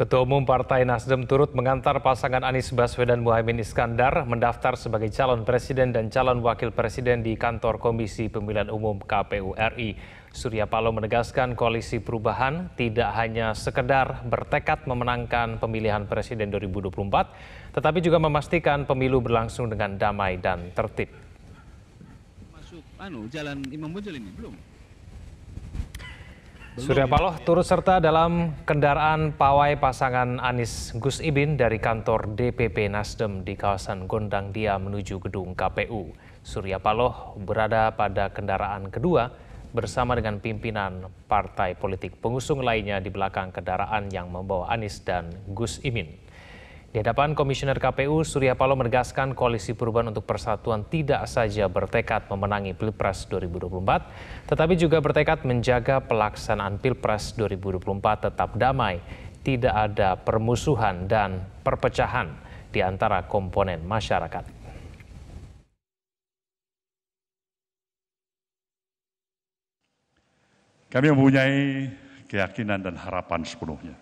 Ketua Umum Partai Nasdem turut mengantar pasangan Anies Baswedan Muhaimin Iskandar mendaftar sebagai calon presiden dan calon wakil presiden di kantor Komisi Pemilihan Umum KPU RI. Surya Paloh menegaskan koalisi perubahan tidak hanya sekedar bertekad memenangkan pemilihan presiden 2024, tetapi juga memastikan pemilu berlangsung dengan damai dan tertib. Masuk anu jalan Imam Bonjol ini belum? Surya ya. Paloh turut serta dalam kendaraan pawai pasangan Anis Gus Ibin dari kantor DPP Nasdem di kawasan Gondang Dia menuju gedung KPU. Surya Paloh berada pada kendaraan kedua bersama dengan pimpinan partai politik pengusung lainnya di belakang kendaraan yang membawa Anis dan Gus Imin. Di hadapan Komisioner KPU, Surya Paloh menegaskan koalisi perubahan untuk persatuan tidak saja bertekad memenangi Pilpres 2024, tetapi juga bertekad menjaga pelaksanaan Pilpres 2024 tetap damai, tidak ada permusuhan dan perpecahan di antara komponen masyarakat. Kami mempunyai keyakinan dan harapan sepenuhnya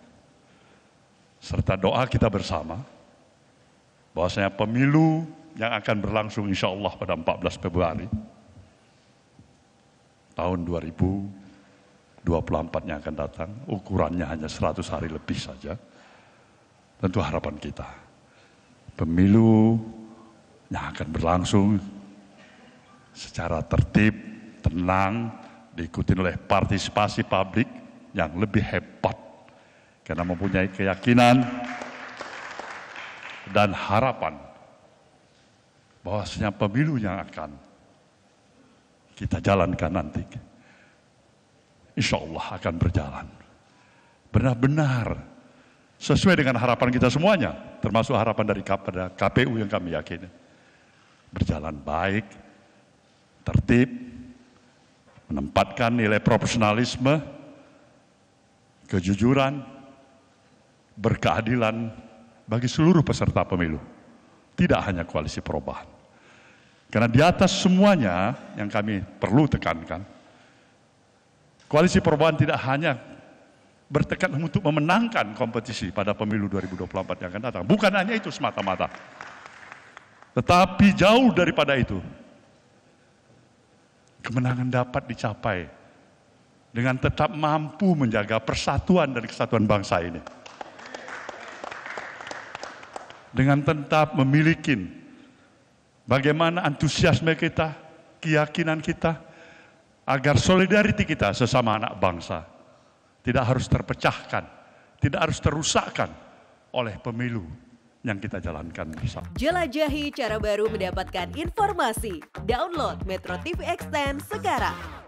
serta doa kita bersama bahwasanya pemilu yang akan berlangsung insya Allah pada 14 Februari tahun 2024 yang akan datang ukurannya hanya 100 hari lebih saja tentu harapan kita pemilu yang akan berlangsung secara tertib, tenang, diikuti oleh partisipasi publik yang lebih hebat karena mempunyai keyakinan dan harapan bahwa bahwasanya pemilu yang akan kita jalankan nanti insya Allah akan berjalan benar-benar sesuai dengan harapan kita semuanya termasuk harapan dari KPU yang kami yakini berjalan baik tertib menempatkan nilai profesionalisme kejujuran berkeadilan bagi seluruh peserta pemilu. Tidak hanya koalisi perubahan. Karena di atas semuanya yang kami perlu tekankan, koalisi perubahan tidak hanya bertekad untuk memenangkan kompetisi pada pemilu 2024 yang akan datang. Bukan hanya itu semata-mata. Tetapi jauh daripada itu, kemenangan dapat dicapai dengan tetap mampu menjaga persatuan dan kesatuan bangsa ini dengan tetap memiliki bagaimana antusiasme kita, keyakinan kita, agar solidariti kita sesama anak bangsa tidak harus terpecahkan, tidak harus terusakkan oleh pemilu yang kita jalankan bersama. Jelajahi cara baru mendapatkan informasi. Download Metro TV Extend sekarang.